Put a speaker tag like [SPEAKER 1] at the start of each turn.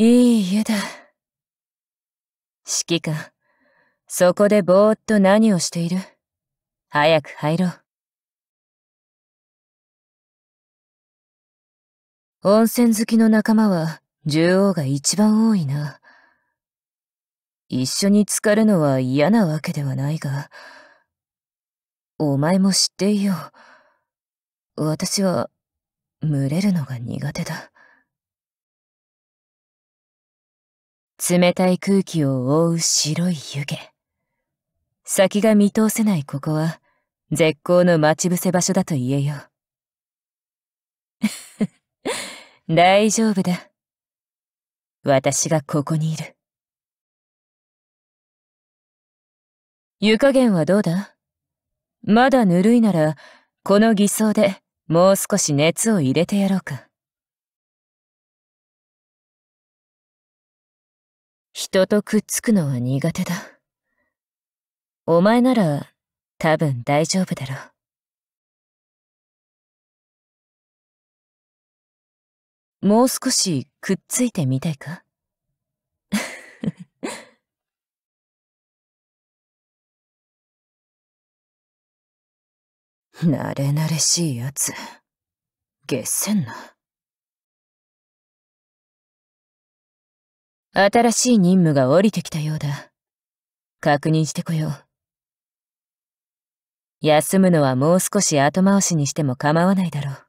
[SPEAKER 1] いい湯だ。指揮官、そこでぼーっと何をしている早く入ろう。
[SPEAKER 2] 温泉好きの仲間は獣王が一番多いな。一緒に浸かるのは嫌なわけではないが、お前も知っていよう。私は、
[SPEAKER 1] 群れるのが苦手だ。
[SPEAKER 2] 冷たい空気を覆う白い湯気。先が見通せないここは、絶好の待ち伏せ場所だと言えよ。大丈夫だ。私がこ
[SPEAKER 1] こにいる。湯加減はどうだまだぬるいなら、この偽装でもう少し熱を入れてやろうか。人とくっつくのは苦手だ。お前なら多分大丈夫だろう。もう少しくっついてみたいか
[SPEAKER 3] な れなれしいやつ。
[SPEAKER 1] げっせんな。
[SPEAKER 2] 新しい任務が降りてきたようだ。確認してこよう。休むのはもう少し後回しにしても構わないだろう。